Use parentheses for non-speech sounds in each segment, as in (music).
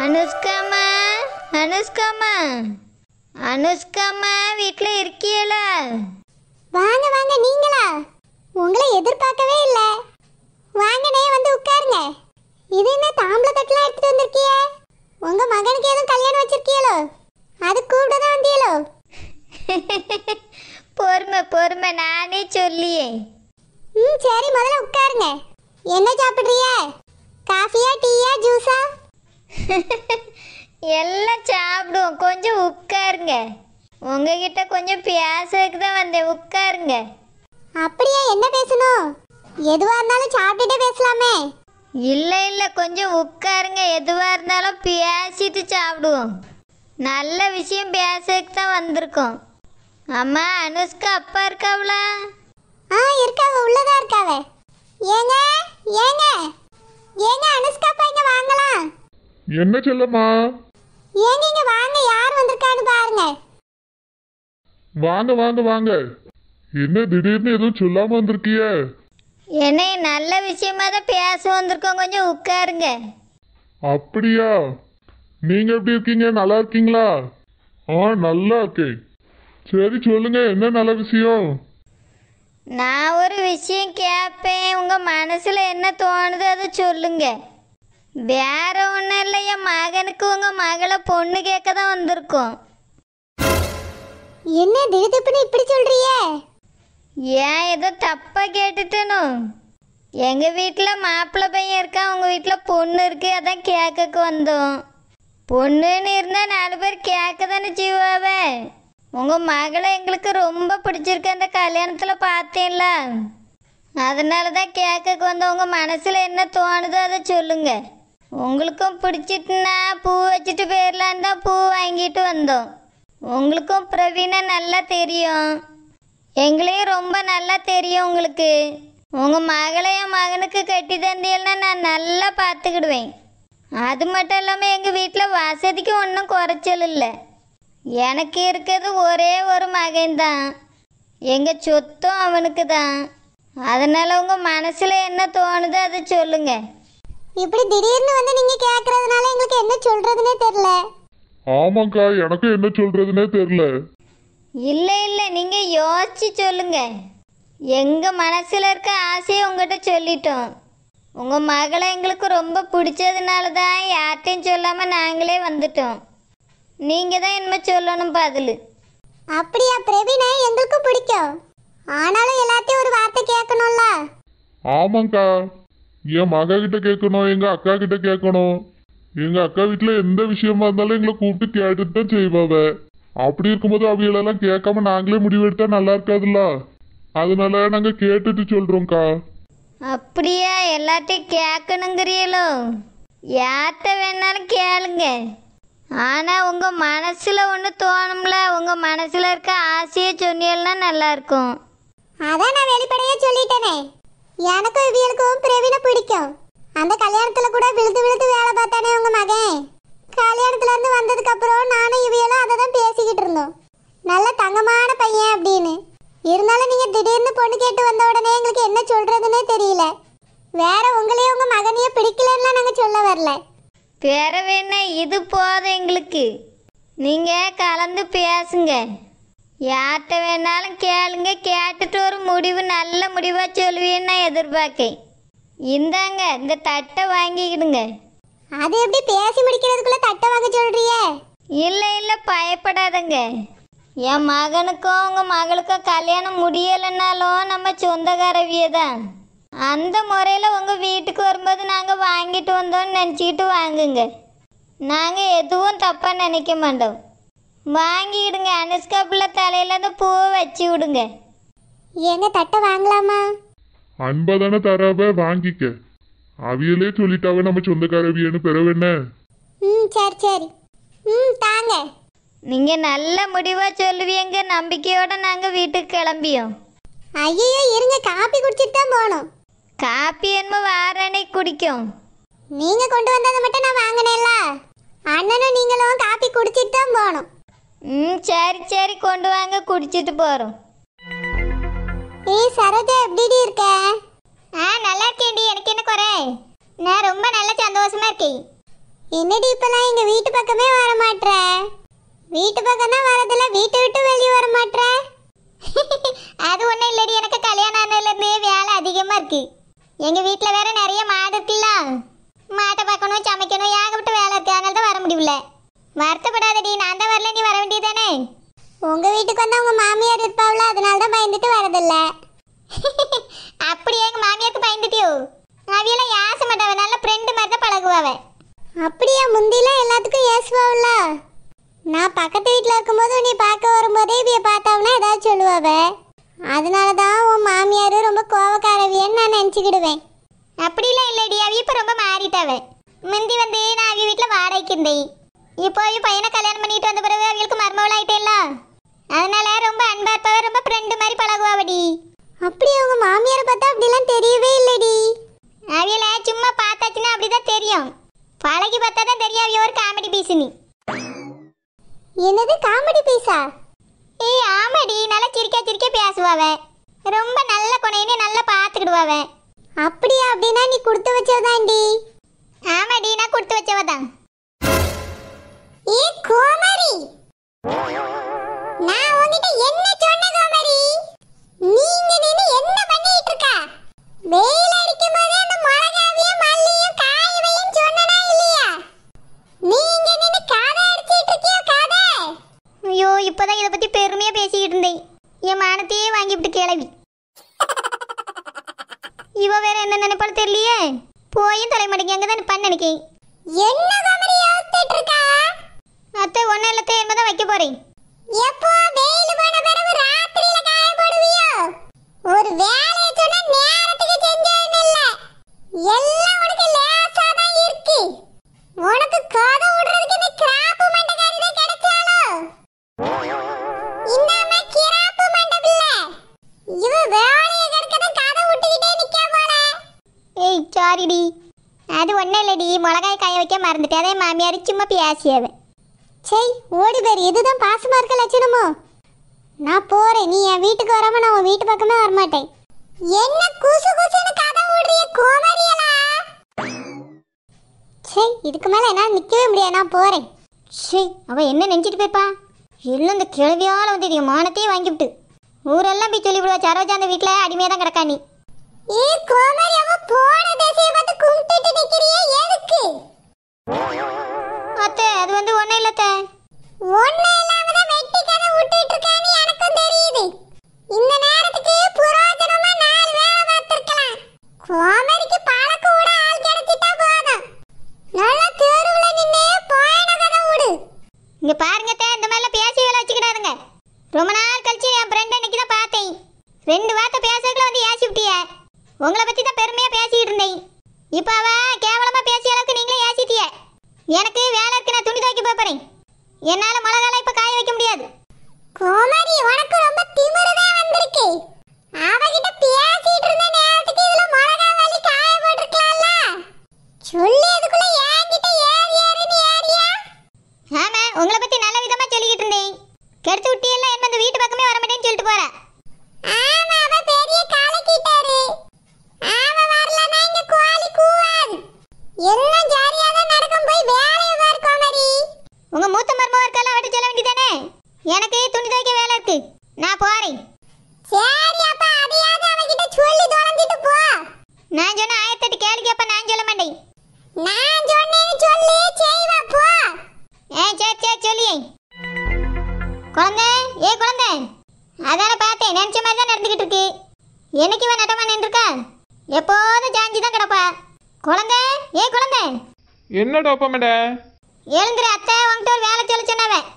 அனுஷ்காமா அனுஷ்காமா அனுஷ்காமா வீட்டில் இருக்கியலா வாங்க வாங்க நீங்களா உங்களை எதிர்பார்க்கவே இல்லை வாங்கனே வந்து உட்காருங்க இது என்ன தாம்பள தட்டெல்லாம் எடுத்துட்டு வந்திருக்கிய உங்க மகனுக்கு எதுவும் கல்யாணம் வச்சிருக்கியலோ அது கூப்பிட தான் வந்தியலோ (laughs) பொறுமை பொறுமை நானே சொல்லியே ம் சரி முதல்ல உட்காருங்க என்ன சாப்பிட்றிய காஃபியா டீயா ஜூஸா (laughs) எல்லாம் சாப்பிடுவோம் கொஞ்சம் உட்காருங்க உங்ககிட்ட கொஞ்சம் பேசுறதுக்கு தான் வந்தேன் உட்காருங்க அப்படியா என்ன பேசணும் எதுவா இருந்தாலும் சாப்பிட்டுட்டே பேசலாமே இல்லை இல்லை கொஞ்சம் உட்காருங்க எதுவா இருந்தாலும் பேசிட்டு சாப்பிடுவோம் நல்ல விஷயம் பேசுறதுக்கு தான் வந்திருக்கோம் அம்மா அனுஷ்கா அப்பா இருக்காவளா ஆ இருக்காவ உள்ளதா இருக்காவே ஏங்க ஏங்க ஏங்க என்ன செல்லம்மா ஏங்க வாங்க யார் வந்திருக்கான்னு பாருங்க வாங்க வாங்க வாங்க என்ன திடீர்னு எதுவும் சொல்லாம வந்திருக்கிய என்ன நல்ல விஷயமா தான் பேச வந்திருக்கோம் கொஞ்சம் உட்காருங்க அப்படியா நீங்க எப்படி இருக்கீங்க நல்லா இருக்கீங்களா ஆ நல்லா இருக்கு சரி சொல்லுங்க என்ன நல்ல விஷயம் நான் ஒரு விஷயம் கேட்பேன் உங்க மனசுல என்ன தோணுது அதை சொல்லுங்க வேற ஒன்றும் இல்லை மகனுக்கு உங்கள் மகளை பொண்ணு கேட்க தான் வந்திருக்கோம் என்ன திடுதுப்புன்னு இப்படி சொல்றிய ஏன் ஏதோ தப்பாக கேட்டுட்டேனோ எங்கள் வீட்டில் மாப்பிள்ளை பையன் இருக்கான் உங்கள் வீட்டில் பொண்ணு இருக்கு அதான் கேட்கக்கு வந்தோம் பொண்ணுன்னு இருந்தால் நாலு பேர் கேட்க தானே ஜீவாவே உங்கள் மகளை எங்களுக்கு ரொம்ப பிடிச்சிருக்கு அந்த கல்யாணத்தில் பார்த்தேன்ல அதனால தான் கேட்கக்கு வந்தோம் உங்கள் மனசில் என்ன தோணுதோ அதை சொல்லுங்கள் உங்களுக்கும் பிடிச்சிட்டுனா பூ வச்சுட்டு போயிடலான்னு தான் பூ வாங்கிட்டு வந்தோம் உங்களுக்கும் பிரவீனை நல்லா தெரியும் எங்களையும் ரொம்ப நல்லா தெரியும் உங்களுக்கு உங்கள் மகளை என் மகனுக்கு கட்டி தந்தீங்கன்னா நான் நல்லா பார்த்துக்கிடுவேன் அது மட்டும் இல்லாமல் எங்கள் வீட்டில் வசதிக்கு ஒன்றும் குறைச்சல் இல்லை எனக்கு இருக்கிறது ஒரே ஒரு மகன் தான் எங்கள் சொத்தும் அவனுக்கு தான் அதனால் உங்கள் மனசில் என்ன தோணுதோ அதை சொல்லுங்கள் இப்படி திடீர்னு வந்து நீங்க கேக்குறதுனால எங்களுக்கு என்ன சொல்றதுனே தெரியல ஆமாக்கா எனக்கு என்ன சொல்றதுனே தெரியல இல்ல இல்ல நீங்க யோசிச்சு சொல்லுங்க எங்க மனசுல இருக்க ஆசையை உங்ககிட்ட சொல்லிட்டோம் உங்க மகளை எங்களுக்கு ரொம்ப பிடிச்சதுனால தான் யார்கிட்டையும் சொல்லாம நாங்களே வந்துட்டோம் நீங்க தான் என்ன சொல்லணும் பதில் அப்படியா பிரவீனை எங்களுக்கு பிடிக்கும் ஆனாலும் எல்லாத்தையும் ஒரு வார்த்தை கேட்கணும்ல ஆமாங்கா என் மகா கிட்ட கேட்கணும் எங்க அக்கா கிட்ட கேட்கணும் எங்க அக்கா வீட்டுல எந்த விஷயமா இருந்தாலும் எங்களை கூப்பிட்டு கேட்டுட்டு தான் செய்வாவ அப்படி இருக்கும்போது அவங்களெல்லாம் கேட்காம நாங்களே முடிவெடுத்தா நல்லா இருக்காதுல்ல அதனால நாங்க கேட்டுட்டு சொல்றோம்க்கா அப்படியா எல்லாத்தையும் கேட்கணுங்கிறீங்களோ ஏத்த வேணாலும் கேளுங்க ஆனால் உங்கள் மனசில் ஒண்ணு தோணும்ல உங்கள் மனசில் இருக்க ஆசையை சொன்னீங்கன்னா நல்லாயிருக்கும் அதான் நான் வெளிப்படையா சொல்லிட்டேனே எனக்கும் இவியலுக்கும் பிரவீனை பிடிக்கும் அந்த கல்யாணத்துல கூட விழுது விழுது வேலை பார்த்தானே உங்க மகன் கல்யாணத்துல இருந்து வந்ததுக்கு அப்புறம் நானும் இவியலும் அதை தான் பேசிக்கிட்டு இருந்தோம் நல்ல தங்கமான பையன் அப்படின்னு இருந்தாலும் நீங்க திடீர்னு பொண்ணு கேட்டு வந்த உடனே எங்களுக்கு என்ன சொல்றதுன்னே தெரியல வேற உங்களையும் உங்க மகனையே பிடிக்கலன்னா நாங்க சொல்ல வரல பிறவேன்னா இது போதும் எங்களுக்கு நீங்க கலந்து பேசுங்க யார்கிட்ட வேணாலும் கேளுங்க கேட்டுட்டு ஒரு முடிவு நல்ல முடிவாக சொல்லுவேன்னு நான் எதிர்பார்க்கேன் இந்தாங்க இந்த தட்டை வாங்கிக்கிடுங்க அது எப்படி பேசி முடிக்கிறதுக்குள்ள தட்டை வாங்க சொல்றிய இல்லை இல்லை பயப்படாதங்க என் மகனுக்கும் உங்கள் மகளுக்கும் கல்யாணம் முடியலைன்னாலும் நம்ம சொந்தக்காரவியே தான் அந்த முறையில் உங்கள் வீட்டுக்கு வரும்போது நாங்கள் வாங்கிட்டு வந்தோம்னு நினச்சிக்கிட்டு வாங்குங்க நாங்கள் எதுவும் தப்பாக நினைக்க மாட்டோம் வாங்கிடுங்க அனுஷ்கா பிள்ளை தலையில அந்த பூவை வச்சு விடுங்க என்ன தட்டை வாங்கலாமா அன்பா தானே தராவ வாங்கிக்க அவியலே சொல்லிட்டாவ நம்ம சொந்தக்காரவியன்னு பிறவு என்ன ம் சரி சரி ம் தாங்க நீங்க நல்ல முடிவா சொல்லுவீங்க நம்பிக்கையோட நாங்க வீட்டுக்கு கிளம்பியோம் ஐயோ இருங்க காப்பி குடிச்சிட்டு தான் போகணும் காப்பி என்னமோ வாரணை குடிக்கும் நீங்க கொண்டு வந்ததை மட்டும் நான் வாங்கினேன்ல அண்ணனும் நீங்களும் காப்பி குடிச்சிட்டு தான் போகணும் ம் சரி சரி கொண்டு வாங்க குடிச்சிட்டு போகிறோம் ஏய் சரதா எப்படிடி இருக்க ஆ நல்லா இருக்கேன்டி எனக்கு என்ன குறை நான் ரொம்ப நல்லா சந்தோஷமா இருக்கேன் என்னடி இப்பெல்லாம் எங்க வீட்டு பக்கமே வர மாட்டற வீட்டு பக்கம் தான் வரதில்ல வீட்டை விட்டு வெளியே வர மாட்டற (laughs) அது ஒன்றும் இல்லடி எனக்கு கல்யாணம் ஆனதுலேருந்தே வேலை அதிகமாக இருக்கு எங்கள் வீட்டில் வேற அவியெல்லாம் ஏச மாட்டாவ நல்ல ஃப்ரெண்டு மாதிரி தான் பழகுவாவே அப்படியா முந்திலாம் எல்லாத்துக்கும் ஏசுவாவில்ல நான் பக்கத்து வீட்டில் இருக்கும்போது நீ பார்க்க வரும்போதே இவைய பார்த்தாவனா ஏதாவது சொல்லுவாவே அதனால தான் உன் மாமியார் ரொம்ப கோவக்காரவியன்னு நான் நினச்சிக்கிடுவேன் அப்படிலாம் இல்லடி அவி இப்போ ரொம்ப மாறிட்டாவ முந்தி வந்து நான் அவி வீட்டில் வாடகைக்கு இருந்தேன் இப்போ அவி பையனை கல்யாணம் பண்ணிட்டு வந்த பிறகு அவங்களுக்கு மர்மவள் ஆயிட்டேல்ல அதனால ரொம்ப அன்பா இருப்பவ ரொம்ப ஃப்ரெண்டு மாதிரி பழகுவாவடி அப்படி அவங்க மாமியாரை பார்த்தா அப்படிலாம் தெரியவே இல்லடி அவியல சும்மா பார்த்தாச்சுன்னா அப்படிதான் தெரியும் பழகி பார்த்தா தான் தெரியும் அவிய ஒரு காமெடி பீஸ் நீ என்னது காமெடி பீஸா ஏய் ஆமாடி நல்லா சிரிக்க சிரிக்க பேசுவாவே ரொம்ப நல்ல கொனையினே நல்லா பார்த்துக்கிடுவாவே அப்படியா அப்படின்னா நீ கொடுத்து வச்சவதாண்டி ஆமாடி நான் கொடுத்து வச்சவதான் ஏ கோமாரி போயும் தொலை மாட்டேங்க அங்கே தான் பண்ண நினைக்கிறேன் என்ன குமரி யோசிச்சுட்டு இருக்கா அத்தை ஒன்றும் இல்லை தேர்ம தான் வைக்க போகிறேன் எப்போ வெயில் போன பிறகு ராத்திரியில காய போடுவியோ ஒரு வேலையை சொன்னா நேரத்துக்கு செஞ்சதுன்னு இல்ல எல்லாம் உனக்கு லேசா தான் இருக்கு உனக்கு வைக்க மறந்துட்டு அதே மாமியார் சும்மா பேசியவன் செய் ஓடி பேர் இதுதான் பாசமாக இருக்க லட்சணமோ நான் போறேன் நீ என் வீட்டுக்கு வராம நான் உன் வீட்டு பக்கமே வரமாட்டேன் என்ன குசு குசுன்னு கதை ஓடுறிய கோமாரியலா செய் இதுக்கு மேலே என்னால் நிற்கவே முடியாது நான் போறேன் செய் அவ என்ன நினச்சிட்டு போய்ப்பா இல்லை இந்த கிழவியால் வந்து இது மானத்தையே வாங்கிவிட்டு ஊரெல்லாம் போய் சொல்லிவிடுவா சரோஜா அந்த வீட்டில் அடிமையாக தான் கிடக்கா நீ ஏ கோமாரி அவன் போன திசையை பார்த்து கும்பிட்டு நிற்கிறியே எதுக்கு ஒன்றும் இல்லத்த ஒன்றும் இல்லாம வெட்டி கதை விட்டுட்டு இருக்கான்னு எனக்கும் தெரியுது இந்த நேரத்துக்கு புரோஜனமா நாலு வேலை பார்த்துருக்கலாம் கோமதிக்கு பழக்க விட ஆள் கிடைச்சிட்டா போதும் நல்லா தேர்வுல நின்று போயிட கதை விடு இங்க பாரு என்னால மிளகால இப்ப காய வைக்க முடியாது கோமாரி உனக்கு ரொம்ப திமிருதே வந்திருக்கு அவகிட்ட பேசிட்டு இருந்த நேரத்துக்கு இதுல மிளகா வலி காய போட்டிருக்கலாம்ல சொல்லி அதுக்குள்ள ஏங்கிட்ட ஏறி ஏறின்னு ஏறியா ஆமா உங்களை பத்தி நல்ல விதமா சொல்லிக்கிட்டு இருந்தேன் கெடுத்து விட்டியெல்லாம் என்ன இந்த வீட்டு பக்கமே வர மாட்டேன்னு சொல்லிட்டு போறேன் எனக்கு துணி துவைக்க வேலை இருக்கு நான் போறேன் சரி அப்பா அதையாவது அவகிட்ட சொல்லி தொடங்கிட்டு போ நான் சொன்ன ஆயிரத்தெட்டு கேளுக்கு அப்ப நான் சொல்ல மாட்டேன் நான் சொன்னேன் சொல்லி செய்வா போ ஏ சே சே சொல்லியே குழந்தை ஏ குழந்தை அதான பார்த்தேன் நினச்ச மாதிரி தான் நடந்துக்கிட்டு இருக்கு என்னைக்கு இவன் நடமா நின்றுருக்கா எப்போதும் ஜாஞ்சி தான் கிடப்பா குழந்தை ஏ குழந்தை என்னடா அப்பா மேடம் எழுந்துரு அத்தை உங்ககிட்ட ஒரு வேலை சொல்ல சொன்னவன்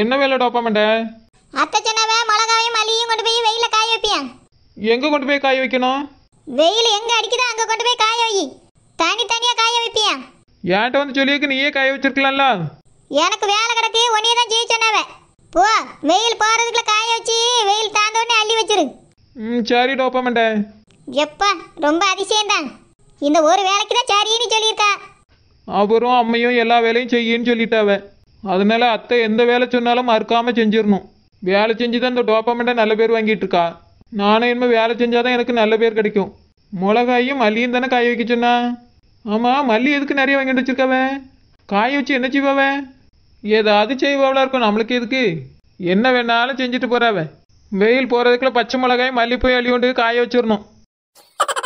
என்ன வேலை டோப்பாமண்ட அத்தை சொன்னவ மிளகாவையும் மல்லியும் கொண்டு போய் வெயில காய வைப்பியா எங்க கொண்டு போய் காய வைக்கணும் வெயில் எங்க அடிக்குதோ அங்க கொண்டு போய் காய வை தனி தனியா காய வைப்பியா ஏன்ட்ட வந்து சொல்லியிருக்கு நீயே காய வச்சிருக்கலாம்ல எனக்கு வேலை கிடக்கு உன்னையே தான் செய்ய சொன்னவ போ வெயில் போறதுக்குள்ள காய வச்சு வெயில் தாண்ட உடனே அள்ளி வச்சிரு ம் சரி டோப்பாமண்ட எப்பா ரொம்ப அதிசயம்தான் இந்த ஒரு வேலைக்கு தான் சரின்னு சொல்லியிருக்கா அவரும் அம்மையும் எல்லா வேலையும் செய்யன்னு சொல்லிட்டாவன் அதனால அத்தை எந்த வேலை சொன்னாலும் மறுக்காமல் செஞ்சிடணும் வேலை செஞ்சு தான் இந்த டோப்பமெண்ட்டை நல்ல பேர் வாங்கிட்டு இருக்கா நானும் இனிமேல் வேலை செஞ்சால் தான் எனக்கு நல்ல பேர் கிடைக்கும் மிளகாயும் மல்லியும் தானே காய வைக்க சொன்னா ஆமாம் மல்லி எதுக்கு நிறைய வாங்கிட்டு வச்சுருக்கவன் காய வச்சு என்ன செய்வாவே ஏதாவது செய்வாவளாக இருக்கும் நம்மளுக்கு எதுக்கு என்ன வேணாலும் செஞ்சுட்டு போகிறாவே வெயில் போகிறதுக்குள்ள பச்சை மிளகாயும் மல்லிப்பூ அள்ளி கொண்டு காய வச்சிடணும்